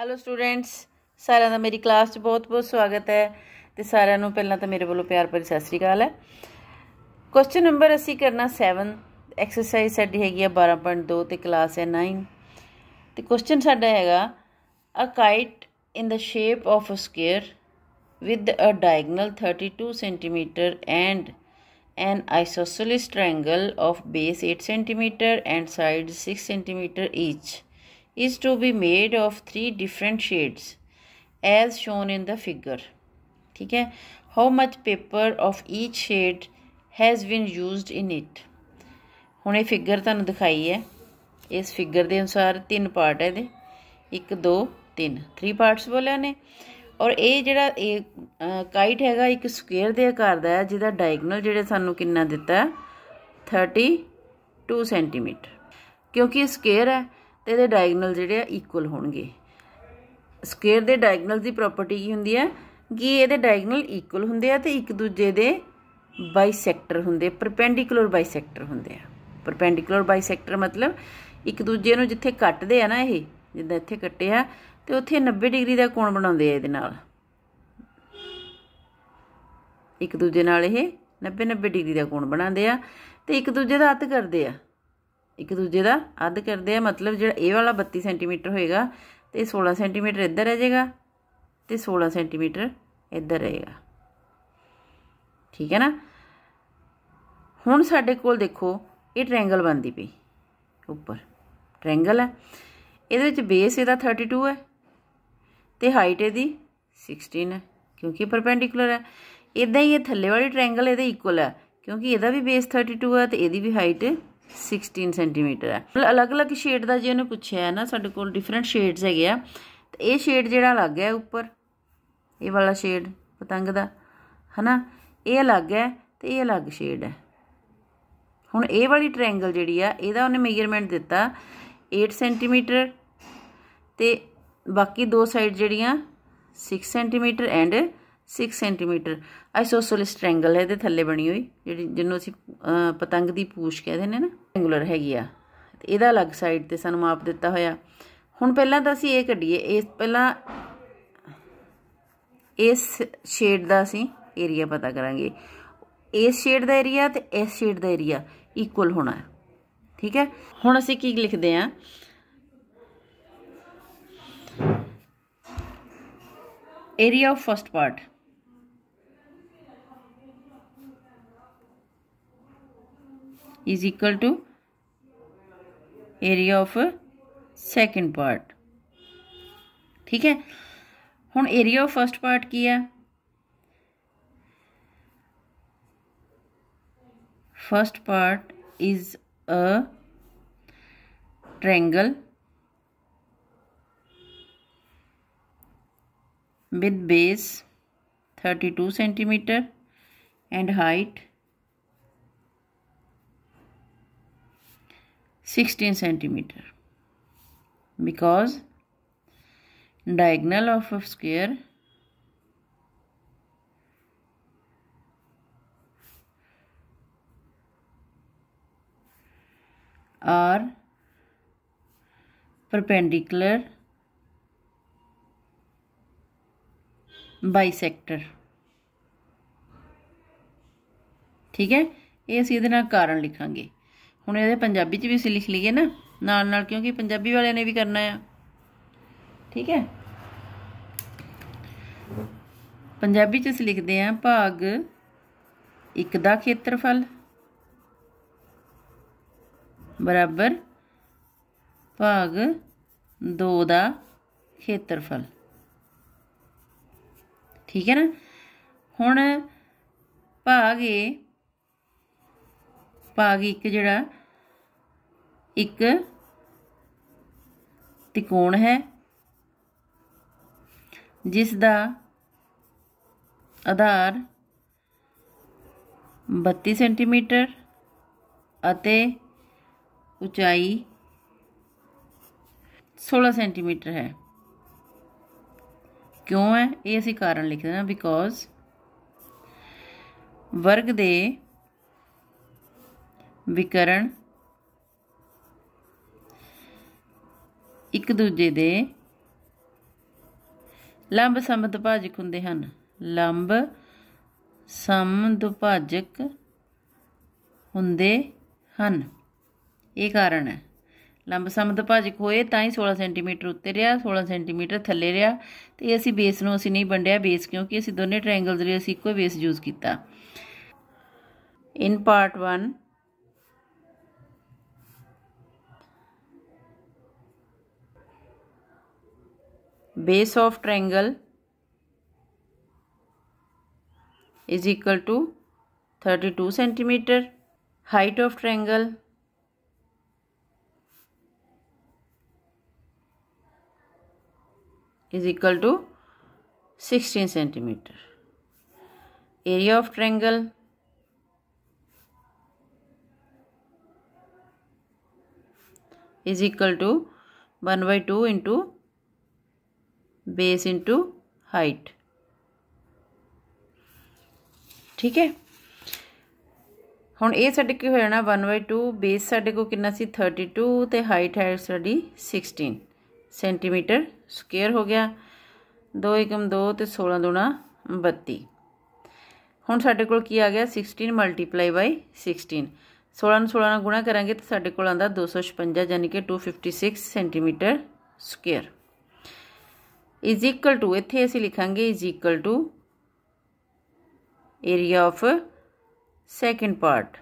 Hello students ਸਾਰਿਆਂ ਦਾ ਮੇਰੀ class 'ਚ ਬਹੁਤ-ਬਹੁਤ ਸਵਾਗਤ ਹੈ ਤੇ ਸਾਰਿਆਂ ਨੂੰ ਪਹਿਲਾਂ ਤਾਂ ਮੇਰੇ ਵੱਲੋਂ ਪਿਆਰ ਭਰੀ ਸਤਿ ਸ੍ਰੀ ਅਕਾਲ ਹੈ ਕੁਐਸਚਨ ਨੰਬਰ ਅਸੀਂ ਕਰਨਾ 7 ਐਕਸਰਸਾਈਜ਼ ਸਾਡੀ ਹੈਗੀ ਹੈ 12.2 ਤੇ ਕਲਾਸ ਹੈ 9 ਤੇ ਕੁਐਸਚਨ ਸਾਡਾ ਹੈਗਾ a kite in the shape of a square with a diagonal 32 centimetre and an isosceles triangle of base 8 centimetre and side 6 centimetre each is to be made of three different shades as shown in the figure ठीक है how much paper of each shade has been used in it ਹੁਣ ਇਹ figure ਤੁਹਾਨੂੰ ਦਿਖਾਈ ਹੈ ਇਸ figure ਦੇ ਅਨੁਸਾਰ ਤਿੰਨ ਪਾਰਟ ਹੈ ਇਹਦੇ 1 2 3 3 ਪਾਰਟਸ ਬੋਲਿਆ ਨੇ ਔਰ ਇਹ ਜਿਹੜਾ ਇਹ ਕਾਈਟ ਹੈਗਾ ਇੱਕ ਸਕੁਅਰ ਦੇ ਆਕਾਰ ਦਾ ਹੈ ਜਿਹਦਾ ਡਾਇਗਨਲ ਜਿਹੜੇ ਸਾਨੂੰ ਕਿੰਨਾ ਦਿੱਤਾ 32 ਸੈਂਟੀਮੀਟਰ ਕਿਉਂਕਿ ਇਹ ਸਕੁਅਰ ਹੈ ਤੇ ਇਹਦੇ ਡਾਇਗਨਲ ਜਿਹੜੇ ਆ ਇਕੁਅਲ ਹੋਣਗੇ ਸਕੁਅਰ ਦੇ ਡਾਇਗਨਲ ਦੀ ਪ੍ਰੋਪਰਟੀ ਕੀ ਹੁੰਦੀ ਹੈ ਕਿ ਇਹਦੇ ਡਾਇਗਨਲ ਇਕੁਅਲ ਹੁੰਦੇ ਆ ਤੇ ਇੱਕ ਦੂਜੇ ਦੇ ਬਾਈਸੈਕਟਰ ਹੁੰਦੇ ਪਰਪੈਂਡੀਕੂਲਰ ਬਾਈਸੈਕਟਰ ਹੁੰਦੇ ਆ ਪਰਪੈਂਡੀਕੂਲਰ ਬਾਈਸੈਕਟਰ ਮਤਲਬ ਇੱਕ ਦੂਜੇ ਨੂੰ ਜਿੱਥੇ ਕੱਟਦੇ ਆ ਨਾ ਇਹ ਜਿੱਦਾਂ ਇੱਥੇ ਕੱਟਿਆ ਤੇ ਉੱਥੇ 90 ਡਿਗਰੀ ਦਾ ਕੋਣ ਬਣਾਉਂਦੇ ਆ ਇਹਦੇ ਨਾਲ ਇੱਕ ਦੂਜੇ ਨਾਲ ਇਹ 90 90 ਡਿਗਰੀ ਦਾ ਕੋਣ ਬਣਾਉਂਦੇ ਆ ਤੇ ਇੱਕ ਦੂਜੇ ਦਾ ਹੱਥ ਕਰਦੇ ਆ ਇੱਕ ਦੂਜੇ ਦਾ ਅੱਧ ਕਰਦੇ ਆ ਮਤਲਬ ਜਿਹੜਾ ਇਹ ਵਾਲਾ 32 ਸੈਂਟੀਮੀਟਰ ਹੋਏਗਾ ਤੇ 16 ਸੈਂਟੀਮੀਟਰ ਇੱਧਰ ਰਹਿ ਜਾਏਗਾ ਤੇ 16 ਸੈਂਟੀਮੀਟਰ ਇੱਧਰ ਰਹੇਗਾ ਠੀਕ ਹੈ ਨਾ ਹੁਣ ਸਾਡੇ ਕੋਲ ਦੇਖੋ ਇਹ ਟ੍ਰਾਇੰਗਲ ਬਣਦੀ ਪਈ ਉੱਪਰ ਟ੍ਰਾਇੰਗਲ ਹੈ ਇਹਦੇ ਵਿੱਚ ਬੇਸ ਇਹਦਾ 32 ਹੈ ਤੇ ਹਾਈਟ ਇਹਦੀ 16 ਹੈ ਕਿਉਂਕਿ ਪਰਪੈਂਡੀਕੂਲਰ ਹੈ ਇਦਾਂ ਹੀ ਇਹ ਥੱਲੇ ਵਾਲੀ ਟ੍ਰਾਇੰਗਲ ਇਹਦੇ ਇਕੁਅਲ ਹੈ ਕਿਉਂਕਿ ਇਹਦਾ ਵੀ ਬੇਸ 32 ਹੈ ਤੇ ਇਹਦੀ ਵੀ ਹਾਈਟ 16 ਸੈਂਟੀਮੀਟਰ ਹੈ ਅਲੱਗ-ਅਲੱਗ ਸ਼ੇਡ ਦਾ ਜੇ ਉਹਨੇ ਪੁੱਛਿਆ ਹੈ ਨਾ ਸਾਡੇ ਕੋਲ ਡਿਫਰੈਂਟ ਸ਼ੇਡਸ ਹੈਗੇ ਆ ਤੇ ਇਹ ਸ਼ੇਡ ਜਿਹੜਾ ਅਲੱਗ ਹੈ ਉੱਪਰ ਇਹ ਵਾਲਾ ਸ਼ੇਡ ਪਤੰਗ ਦਾ ਹਨਾ ਇਹ ਅਲੱਗ ਹੈ ਤੇ ਇਹ ਅਲੱਗ ਸ਼ੇਡ ਹੈ ਹੁਣ ਇਹ ਵਾਲੀ ਟ੍ਰਾਇੰਗਲ ਜਿਹੜੀ ਆ ਇਹਦਾ ਉਹਨੇ ਮੇਜਰਮੈਂਟ ਦਿੱਤਾ 8 ਸੈਂਟੀਮੀਟਰ ਤੇ ਬਾਕੀ ਦੋ ਸਾਈਡ ਜਿਹੜੀਆਂ 6 centimetre and 6 centimetre isosceles triangle ਹੈ ਇਹਦੇ ਥੱਲੇ ਬਣੀ ਹੋਈ ਜਿਹੜੀ ਜਿਹਨੂੰ ਅਸੀਂ ਪਤੰਗ ਦੀ ਪੂਛ ਕਹਿੰਦੇ ਨੇ ਨਾ ਟ੍ਰਾਇੰਗੂਲਰ ਹੈਗੀ ਆ ਇਹਦਾ ਅਲੱਗ ਸਾਈਡ ਤੇ ਸਾਨੂੰ ਮਾਪ ਦਿੱਤਾ ਹੋਇਆ ਹੁਣ ਪਹਿਲਾਂ ਤਾਂ ਅਸੀਂ ਇਹ ਕੱਢੀਏ ਇਸ ਪਹਿਲਾਂ ਇਸ ਸ਼ੇਡ ਦਾ ਅਸੀਂ ਏਰੀਆ ਪਤਾ ਕਰਾਂਗੇ ਇਸ ਸ਼ੇਡ ਦਾ ਏਰੀਆ ਤੇ ਇਸ ਸ਼ੇਡ ਦਾ ਏਰੀਆ ਇਕੁਅਲ ਹੋਣਾ ਹੈ ਠੀਕ ਹੈ ਹੁਣ ਅਸੀਂ ਕੀ ਲਿਖਦੇ ਆ area of first part is equal to area of second part ठीक है हूँ area of first part की है first part is a triangle with base 32 centimeter and height 16 centimeter because diagonal of a square are perpendicular bisector ठीक है ये सीधे ना कारण लिखांगे ਹੁਣ ਇਹਦੇ ਪੰਜਾਬੀ 'ਚ ਵੀ ਅਸੀਂ ਲਿਖ ਲਈਏ ਨਾ ਨਾਲ ਨਾਲ ਕਿਉਂਕਿ ਪੰਜਾਬੀ ਵਾਲਿਆਂ ਨੇ ਵੀ ਕਰਨਾ ਆ ਠੀਕ ਹੈ ਪੰਜਾਬੀ 'ਚ ਅਸੀਂ ਲਿਖਦੇ ਆ ਭਾਗ 1 ਦਾ ਖੇਤਰਫਲ ਬਰਾਬਰ ਭਾਗ 2 ਦਾ ਖੇਤਰਫਲ ਠੀਕ ਹੈ ਨਾ ਹੁਣ ਭਾਗ ਇਹ ਭਾਗ 1 ਜਿਹੜਾ ਇੱਕ ਤਿਕੋਣ ਹੈ ਜਿਸ ਦਾ ਆਧਾਰ 32 ਸੈਂਟੀਮੀਟਰ ਅਤੇ ਉਚਾਈ 16 ਸੈਂਟੀਮੀਟਰ ਹੈ ਕਿਉਂ ਹੈ ਇਹ ਅਸੀਂ ਕਾਰਨ ਲਿਖ ਦੇਣਾ ਬਿਕੋਜ਼ ਵਰਗ ਦੇ ਵਿਕਰਣ ਇੱਕ ਦੂਜੇ ਦੇ ਲੰਬ ਭਾਜਕ ਹੁੰਦੇ ਹਨ ਲੰਬ ਭਾਜਕ ਹੁੰਦੇ ਹਨ ਇਹ ਕਾਰਨ ਹੈ ਲੰਬ ਭਾਜਕ ਹੋਏ ਤਾਂ ਹੀ 16 ਸੈਂਟੀਮੀਟਰ ਉੱਤੇ ਰਿਹਾ 16 ਸੈਂਟੀਮੀਟਰ ਥੱਲੇ ਰਿਹਾ ਤੇ ਅਸੀਂ ਬੇਸ ਨੂੰ ਅਸੀਂ ਨਹੀਂ ਵੰਡਿਆ ਬੇਸ ਕਿਉਂਕਿ ਅਸੀਂ ਦੋਨੇ ਟ੍ਰਾਇੰਗਲਸ ਲਈ ਅਸੀਂ ਇੱਕੋ ਬੇਸ ਯੂਜ਼ ਕੀਤਾ in part 1 base of triangle is equal to 32 centimeter height of triangle is equal to 16 centimeter area of triangle is equal to 1 by 2 into base into height ਠੀਕ ਹੈ ਹੁਣ ਇਹ ਸਾਡੇ ਕੀ ਹੋ ਜਾਣਾ 1/2 ਬੇਸ ਸਾਡੇ ਕੋ ਕਿੰਨਾ ਸੀ 32 ਤੇ ਹਾਈਟ ਹੈ ਸਾਡੀ 16 ਸੈਂਟੀਮੀਟਰ ਸਕੁਅਰ ਹੋ ਗਿਆ 2 1 2 ਤੇ 16 ਦੁਣਾ 32 ਹੁਣ ਸਾਡੇ ਕੋਲ ਕੀ ਆ ਗਿਆ 16 ਮਲਟੀਪਲਾਈ ਬਾਈ 16 16 ਨੂੰ 16 ਨਾਲ ਗੁਣਾ ਕਰਾਂਗੇ ਤਾਂ ਸਾਡੇ ਕੋਲ ਆਂਦਾ 256 ਯਾਨੀ ਕਿ 256 centimetre square is equal to ਇੱਥੇ ਅਸੀਂ ਲਿਖਾਂਗੇ is equal to area of second part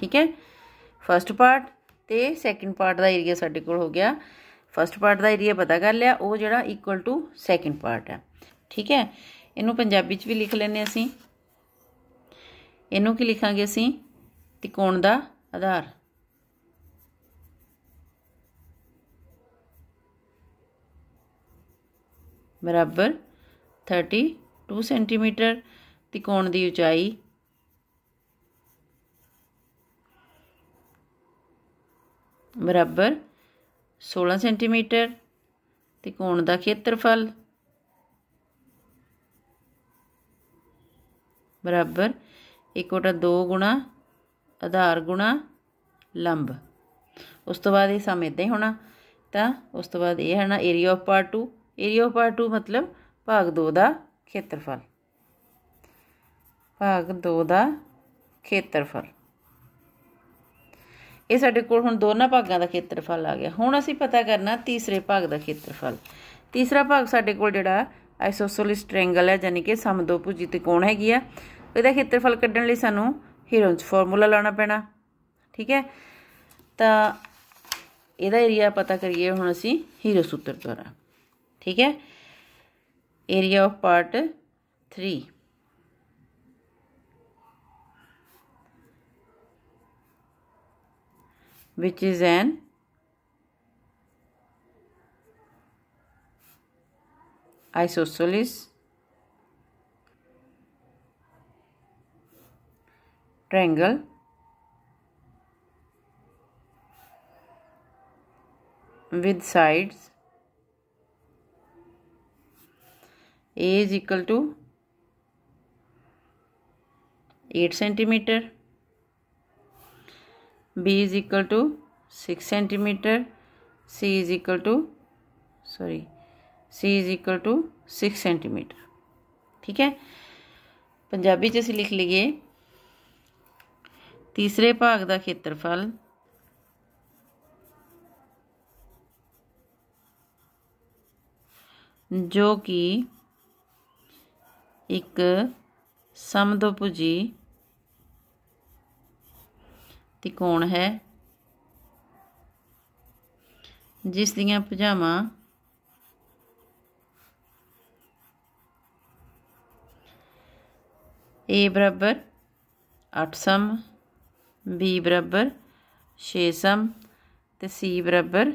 ਠੀਕ ਹੈ ਫਰਸਟ ਪਾਰਟ ਤੇ ਸੈਕਿੰਡ ਪਾਰਟ ਦਾ ਏਰੀਆ ਸਾਡੇ ਕੋਲ ਹੋ ਗਿਆ ਫਰਸਟ ਪਾਰਟ ਦਾ ਏਰੀਆ ਪਤਾ ਕਰ ਲਿਆ ਉਹ ਜਿਹੜਾ ਇਕੁਅਲ ਟੂ ਸੈਕਿੰਡ ਪਾਰਟ ਹੈ ਠੀਕ ਹੈ ਇਹਨੂੰ ਪੰਜਾਬੀ 'ਚ ਵੀ ਲਿਖ ਲੈਨੇ ਅਸੀਂ ਇਹਨੂੰ ਕੀ ਲਿਖਾਂਗੇ ਅਸੀਂ ਤਿਕੋਣ ਦਾ ਆਧਾਰ ਬਰਾਬਰ 32 ਸੈਂਟੀਮੀਟਰ ਤਿਕੋਣ ਦੀ ਉਚਾਈ ਬਰਾਬਰ 16 ਸੈਂਟੀਮੀਟਰ ਤਿਕੋਣ ਦਾ ਖੇਤਰਫਲ ਬਰਾਬਰ 1/2 ਗੁਣਾ ਆਧਾਰ ਗੁਣਾ ਲੰਬ ਉਸ ਤੋਂ ਬਾਅਦ ਇਹ ਸਮ ਇਦਾਂ ਹੀ ਹੋਣਾ ਤਾਂ ਉਸ ਤੋਂ ਬਾਅਦ ਇਹ ਹੈ ਨਾ area of part 2 area part 2 ਮਤਲਬ ਭਾਗ 2 ਦਾ ਖੇਤਰਫਲ ਭਾਗ 2 ਦਾ ਖੇਤਰਫਲ ਇਹ ਸਾਡੇ ਕੋਲ ਹੁਣ ਦੋਨਾਂ ਭਾਗਾਂ ਦਾ ਖੇਤਰਫਲ ਆ ਗਿਆ ਹੁਣ ਅਸੀਂ ਪਤਾ ਕਰਨਾ ਤੀਸਰੇ ਭਾਗ ਦਾ ਖੇਤਰਫਲ ਤੀਸਰਾ ਭਾਗ ਸਾਡੇ ਕੋਲ ਜਿਹੜਾ ਆਈਸੋਸੋਲਿਸ ਟ੍ਰਾਇੰਗਲ ਹੈ ਯਾਨੀ ਕਿ ਸਮਦੋਭੁਜੀ ਤਿਕੋਣ ਹੈਗੀ ਆ ਇਹਦਾ ਖੇਤਰਫਲ ਕੱਢਣ ਲਈ ਸਾਨੂੰ ਹੀਰੋਂਸ ਫਾਰਮੂਲਾ ਲਾਉਣਾ ਪੈਣਾ ਠੀਕ ਹੈ ਤਾਂ ਇਹਦਾ ਏਰੀਆ ਪਤਾ ਕਰੀਏ ਹੁਣ ਅਸੀਂ ਹੀਰੋ ਸੂਤਰ ਦੁਆਰਾ ठीक है area of part three which is an isosceles triangle with sides A is equal to eight centimetre B is equal to six centimetre C is equal to sorry C is equal to six centimetre ठीक है पंजाबी अस लिख लीए तीसरे भाग का खेत्रफल जो कि एक ਸਮਦੋਭੁਜੀ तिकोण है जिस ਦੀਆਂ भुजाव ए बराबर अठ सम बी बराबर छे सम तो सी बराबर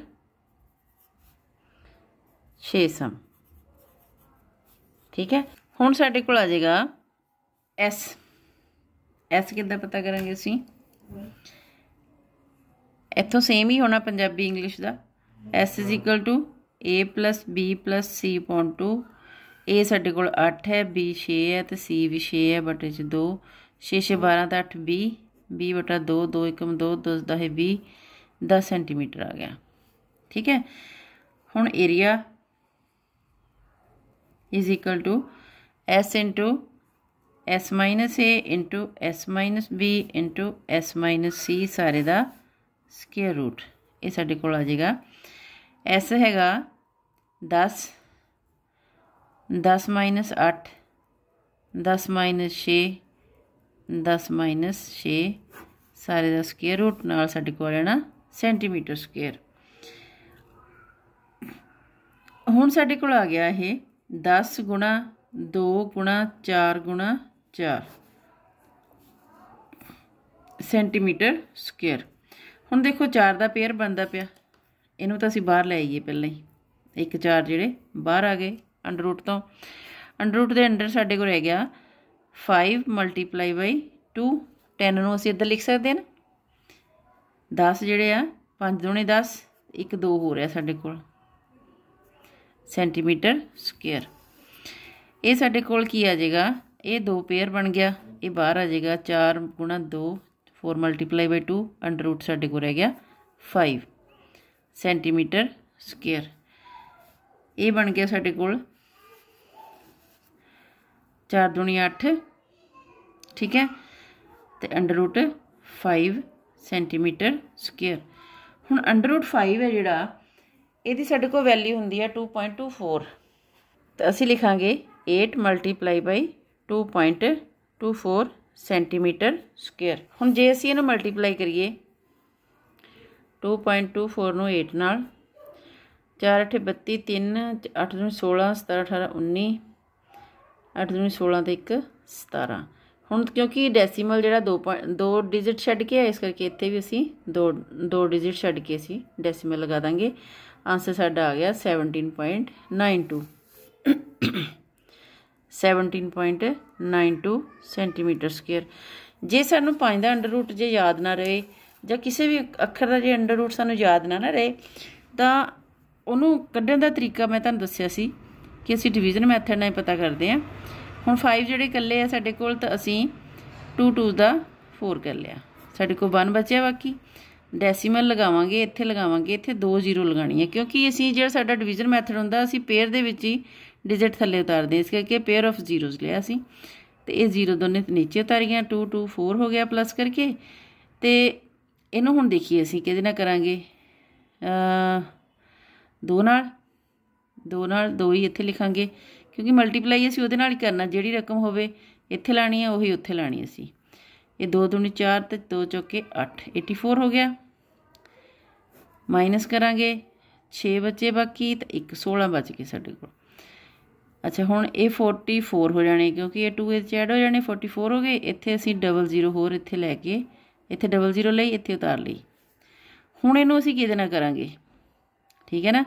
छे सम ठीक है ਹੁਣ ਸਾਡੇ ਕੋਲ ਆ ਜਾਏਗਾ ਐਸ ਐਸ ਕਿੱਦਾਂ ਪਤਾ ਕਰਾਂਗੇ ਅਸੀਂ ਇੱਥੋਂ ਸੇਮ ਹੀ ਹੋਣਾ ਪੰਜਾਬੀ ਇੰਗਲਿਸ਼ ਦਾ s is equal to a b c 2 a ਸਾਡੇ ਕੋਲ 8 ਹੈ b 6 ਹੈ ਤੇ c ਵੀ 6 ਹੈ ਬਟੇ ਚ 2 6 6 12 ਤਾਂ 8 b b 2 2 1 2 2 10 20 10 ਸੈਂਟੀਮੀਟਰ ਆ ਗਿਆ ਠੀਕ ਹੈ ਹੁਣ area is equal to S into S minus A into S minus B into S minus C सारे का स्केयर रूट ये साढ़े को जाएगा एस हैगा दस दस माइनस अठ दस माइनस छे दस माइनस छे सारे का स्केयर रूट ना सा सेंटीमीटर स्केयर हूँ साढ़े को आ गया है दस गुणा 2 ਗੁਣਾ 4 ਗੁਣਾ 4 ਸੈਂਟੀਮੀਟਰ ਸਕੁਅਰ ਹੁਣ ਦੇਖੋ 4 ਦਾ ਪੇਅਰ ਬਣਦਾ ਪਿਆ ਇਹਨੂੰ ਤਾਂ ਅਸੀਂ ਬਾਹਰ ਲੈ ਆਈਏ ਪਹਿਲਾਂ ਹੀ ਇੱਕ 4 ਜਿਹੜੇ ਬਾਹਰ ਆ ਗਏ ਅੰਡਰ ਰੂਟ ਤੋਂ ਅੰਡਰ ਰੂਟ ਦੇ ਅੰਡਰ ਸਾਡੇ ਕੋਲ ਰਹਿ ਗਿਆ 5 ਮਲਟੀਪਲਾਈ ਬਾਈ 2 10 ਨੂੰ ਅਸੀਂ ਇੱਧਰ ਲਿਖ ਸਕਦੇ ਹਾਂ ਨਾ 10 ਜਿਹੜੇ ਆ 5 2 10 ਇੱਕ 2 ਹੋ ਰਿਹਾ ਸਾਡੇ ਕੋਲ ਸੈਂਟੀਮੀਟਰ ਸਕੁਅਰ ਇਹ ਸਾਡੇ ਕੋਲ ਕੀ ਆ ਜਾਏਗਾ ਇਹ ਦੋ ਪੇਅਰ ਬਣ ਗਿਆ ਇਹ ਬਾਹਰ ਆ ਜਾਏਗਾ 4 2 4 ਮਲਟੀਪਲਾਈ ਬਾਈ 2 ਅੰਡਰ ਰੂਟ ਸਾਡੇ ਕੋਲ ਰਹਿ ਗਿਆ 5 ਸੈਂਟੀਮੀਟਰ ਸਕੁਅਰ ਇਹ ਬਣ ਗਿਆ ਸਾਡੇ ਕੋਲ 4 2 8 ਠੀਕ ਹੈ ਤੇ ਅੰਡਰ ਰੂਟ 5 ਸੈਂਟੀਮੀਟਰ ਸਕੁਅਰ ਹੁਣ ਅੰਡਰ ਰੂਟ 5 ਹੈ ਜਿਹੜਾ ਇਹਦੀ ਸਾਡੇ ਕੋਲ ਵੈਲਿਊ ਹੁੰਦੀ ਹੈ 2.24 ਤਾਂ ਅਸੀਂ ਲਿਖਾਂਗੇ 8 ਮਲਟੀਪਲਾਈ ਬਾਈ 2.24 ਸੈਂਟੀਮੀਟਰ ਸਕੁਅਰ ਹੁਣ ਜੇ ਅਸੀਂ ਇਹਨੂੰ ਮਲਟੀਪਲਾਈ ਕਰੀਏ 2.24 ਨੂੰ 8 ਨਾਲ 4 8 32 3 8 ਨੂੰ 16 17 18 19 8 ਨੂੰ 16 ਤੇ 1 17 ਹੁਣ ਕਿਉਂਕਿ ਡੈਸੀਮਲ ਜਿਹੜਾ 2 2 ਡਿਜਿਟ ਛੱਡ ਕੇ ਆ ਇਸ ਕਰਕੇ ਇੱਥੇ ਵੀ ਅਸੀਂ 2 2 ਡਿਜਿਟ ਛੱਡ ਕੇ ਅਸੀਂ ਡੈਸੀਮਲ ਲਗਾ ਦਾਂਗੇ ਆਨਸਰ ਸਾਡਾ ਆ ਗਿਆ 17.92 17.92 ਸੈਂਟੀਮੀਟਰ ਸਕੁਅਰ ਜੇ ਸਾਨੂੰ ਪੰਜ ਦਾ ਅੰਡਰ ਰੂਟ ਜੇ ਯਾਦ ਨਾ ਰਹੇ ਜਾਂ ਕਿਸੇ ਵੀ ਅੱਖਰ ਦਾ ਜੇ ਅੰਡਰ ਰੂਟ ਸਾਨੂੰ ਯਾਦ ਨਾ ਨਾ ਰਹੇ ਤਾਂ ਉਹਨੂੰ ਕੱਢਣ ਦਾ ਤਰੀਕਾ ਮੈਂ ਤੁਹਾਨੂੰ ਦੱਸਿਆ ਸੀ ਕਿ ਅਸੀਂ ਡਿਵੀਜ਼ਨ ਮੈਥਡ ਨਾਲ ਹੀ ਪਤਾ ਕਰਦੇ ਹਾਂ ਹੁਣ 5 ਜਿਹੜੇ ਇਕੱਲੇ ਆ ਸਾਡੇ ਕੋਲ ਤਾਂ ਅਸੀਂ 2 2 ਦਾ 4 ਕਰ ਲਿਆ ਸਾਡੇ ਕੋਲ 1 ਬਚਿਆ ਬਾਕੀ ਡੈਸੀਮਲ ਲਗਾਵਾਂਗੇ ਇੱਥੇ ਲਗਾਵਾਂਗੇ ਇੱਥੇ 2 0 ਲਗਾਣੀ ਹੈ ਕਿਉਂਕਿ ਅਸੀਂ ਜਿਹੜਾ ਸਾਡਾ ਡਿਵੀਜ਼ਨ ਮੈਥਡ ਹੁੰਦਾ ਅਸੀਂ ਪੇਅਰ ਦੇ ਵਿੱਚ ਹੀ ਡਿਜਿਟ ਥੱਲੇ ਉਤਾਰਦੇ ਇਸ ਕਰਕੇ ਪੇਅਰ ਆਫ ਜ਼ੀਰੋਜ਼ ਲਿਆ ਸੀ ਤੇ ਇਹ ਜ਼ੀਰੋ ਦੋਨੇ ਨੀਚੇ ਉਤਾਰ ਗਿਆ 2 2 4 ਹੋ ਗਿਆ ਪਲੱਸ ਕਰਕੇ ਤੇ ਇਹਨੂੰ ਹੁਣ ਦੇਖੀਏ ਅਸੀਂ ਕਿਹਦੇ ਨਾਲ ਕਰਾਂਗੇ ਅ ਦੋ ਨਾਲ ਦੋ ਨਾਲ ਦੋ ਹੀ ਇੱਥੇ ਲਿਖਾਂਗੇ ਕਿਉਂਕਿ ਮਲਟੀਪਲਾਈ ਅਸੀਂ ਉਹਦੇ ਨਾਲ ਹੀ ਕਰਨਾ ਜਿਹੜੀ ਰਕਮ ਹੋਵੇ ਇੱਥੇ ਲਾਣੀ ਹੈ ਉਹੀ ਉੱਥੇ ਲਾਣੀ ਅਸੀਂ ਇਹ 2 2 4 ਤੇ 2 ਚੌਕੇ 8 84 ਹੋ ਗਿਆ ਮਾਈਨਸ ਕਰਾਂਗੇ 6 ਬਚੇ ਬਾਕੀ ਤਾਂ 1 16 ਬਚ ਗਏ ਸਾਡੇ ਕੋਲ ਅੱਛਾ ਹੁਣ ਇਹ 44 ਹੋ ਜਾਣੇ ਕਿਉਂਕਿ ਇਹ 2 ਵਿੱਚ ਐਡ ਹੋ ਜਾਣੇ 44 ਹੋ ਗਏ ਇੱਥੇ ਅਸੀਂ 00 ਹੋਰ ਇੱਥੇ ਲੈ ਕੇ ਇੱਥੇ 00 ਲਈ ਇੱਥੇ ਉਤਾਰ ਲਈ ਹੁਣ ਇਹਨੂੰ ਅਸੀਂ ਕਿਹਦੇ ਨਾਲ ਕਰਾਂਗੇ ਠੀਕ ਹੈ ਨਾ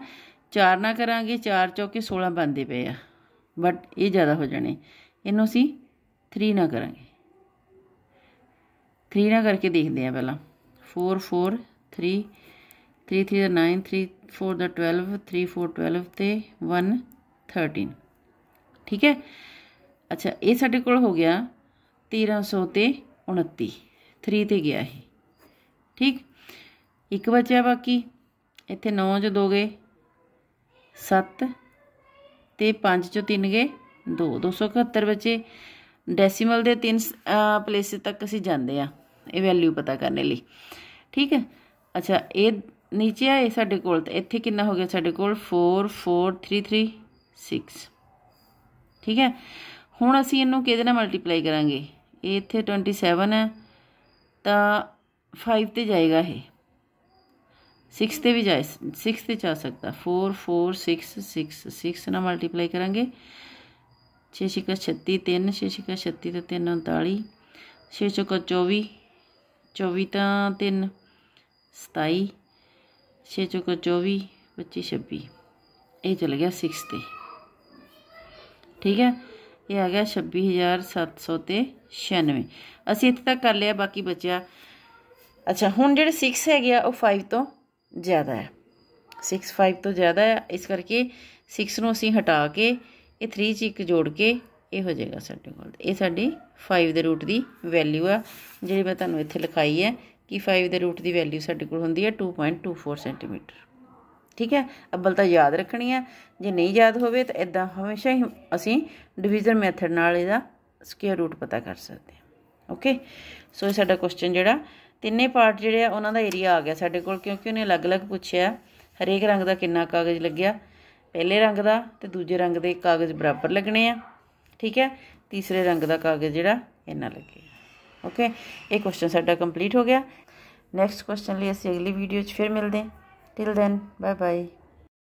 4 ਨਾਲ ਕਰਾਂਗੇ 4 ਚੌਕੇ 16 ਬੰਦੇ ਪਏ ਆ ਬਟ ਇਹ ਜ਼ਿਆਦਾ ਹੋ ਜਾਣੇ ਇਹਨੂੰ ਅਸੀਂ 3 ਨਾਲ ਕਰਾਂਗੇ 3 ਨਾਲ ਕਰਕੇ ਦੇਖਦੇ ਆ ਪਹਿਲਾਂ 4 4 3 3 3 9 3 4 ਦਾ 12 3 4 12 ਤੇ 1 13 ਠੀਕ ਹੈ ਅੱਛਾ ਇਹ ਸਾਡੇ ਕੋਲ ਹੋ ਗਿਆ 1300 ਤੇ 29 3 ਤੇ ਗਿਆ ਇਹ ਠੀਕ ਇੱਕ ਬਚਿਆ ਬਾਕੀ ਇੱਥੇ 9 ਜੋ 2 ਗਏ 7 ਤੇ 5 ਜੋ 3 ਗਏ 2 271 ਬਚੇ ਡੈਸੀਮਲ ਦੇ ਤਿੰਨ ਪਲੇਸ ਤੱਕ ਅਸੀਂ ਜਾਂਦੇ ਆ ਇਹ ਵੈਲਿਊ ਪਤਾ ਕਰਨ ਲਈ ਠੀਕ ਹੈ ਅੱਛਾ ਇਹ ਨੀਚੇ ਆਏ ਸਾਡੇ ਕੋਲ ਤੇ ਇੱਥੇ ਕਿੰਨਾ ਹੋ ਗਿਆ ਸਾਡੇ ਕੋਲ 4 4 3 3 6 ਠੀਕ ਹੈ ਹੁਣ ਅਸੀਂ ਇਹਨੂੰ ਕਿਹਦੇ ਨਾਲ ਮਲਟੀਪਲਾਈ ਕਰਾਂਗੇ ਇਹ ਇੱਥੇ 27 ਹੈ ਤਾਂ 5 ਤੇ ਜਾਏਗਾ ਇਹ 6 ਤੇ ਵੀ ਜਾਏ 6 ਤੇ ਜਾ ਸਕਦਾ 4 4 6 6 6 ਨਾਲ ਮਲਟੀਪਲਾਈ ਕਰਾਂਗੇ 6 6 36 3 6 6 36 ਤੇ 3 39 6 6 24 24 ਤਾਂ 3 27 6 24 25 26 ਇਹ ਚਲ ਗਿਆ 6 ਤੇ ਠੀਕ ਹੈ ਇਹ ਆ ਗਿਆ 26796 ਅਸੀਂ ਇੱਥੇ ਤੱਕ ਕਰ ਲਿਆ ਬਾਕੀ ਬਚਿਆ ਅੱਛਾ ਹੁਣ ਜਿਹੜੇ 6 ਹੈ ਗਿਆ ਉਹ 5 ਤੋਂ ਜ਼ਿਆਦਾ ਹੈ 6 5 ਤੋਂ ਜ਼ਿਆਦਾ ਹੈ ਇਸ ਕਰਕੇ 6 ਨੂੰ ਅਸੀਂ ਹਟਾ ਕੇ ਇਹ 3 ਚ ਇੱਕ ਜੋੜ ਕੇ ਇਹ ਹੋ ਜਾਏਗਾ ਸਾਡੇ ਕੋਲ ਇਹ ਸਾਡੀ 5 ਦੇ ਰੂਟ ਦੀ ਵੈਲਿਊ ਆ ਜਿਹੜੀ ਮੈਂ ਤੁਹਾਨੂੰ ਇੱਥੇ ਲਿਖਾਈ ਹੈ ਕਿ 5 ਦੇ ਰੂਟ ਦੀ ਵੈਲਿਊ ਸਾਡੇ ਕੋਲ ਹੁੰਦੀ ਹੈ 2.24 ਸੈਂਟੀਮੀਟਰ ਠੀਕ ਹੈ ਅਬਲ ਤਾਂ ਯਾਦ ਰੱਖਣੀ ਹੈ ਜੇ ਨਹੀਂ ਯਾਦ ਹੋਵੇ ਤਾਂ ਇਦਾਂ ਹਮੇਸ਼ਾ ਹੀ ਅਸੀਂ ਡਿਵੀਜ਼ਨ ਮੈਥਡ ਨਾਲ ਇਹਦਾ ਸਕੁਅਰ ਰੂਟ ਪਤਾ ਕਰ ਸਕਦੇ ਹਾਂ ਓਕੇ ਸੋ ਇਹ ਸਾਡਾ ਕੁਐਸਚਨ ਜਿਹੜਾ ਤਿੰਨੇ ਪਾਰਟ ਜਿਹੜੇ ਆ ਉਹਨਾਂ ਦਾ ਏਰੀਆ ਆ ਗਿਆ ਸਾਡੇ ਕੋਲ ਕਿਉਂਕਿ ਉਹਨੇ ਅਲੱਗ-ਅਲੱਗ ਪੁੱਛਿਆ ਹਰੇਕ ਰੰਗ ਦਾ ਕਿੰਨਾ ਕਾਗਜ਼ ਲੱਗਿਆ ਪਹਿਲੇ ਰੰਗ ਦਾ ਤੇ ਦੂਜੇ ਰੰਗ ਦੇ ਕਾਗਜ਼ ਬਰਾਬਰ ਲੱਗਣੇ ਆ ਠੀਕ ਹੈ ਤੀਸਰੇ ਰੰਗ ਦਾ ਕਾਗਜ਼ ਜਿਹੜਾ ਇੰਨਾ ਲੱਗੇਗਾ ਓਕੇ ਇਹ ਕੁਐਸਚਨ ਸਾਡਾ ਕੰਪਲੀਟ ਹੋ ਗਿਆ ਨੈਕਸਟ ਕੁਐਸਚਨ ਲਈ ਅਸੀਂ ਅਗਲੀ ਵੀਡੀਓ 'ਚ ਫਿਰ ਮਿਲਦੇ ਹਾਂ Till then, bye bye.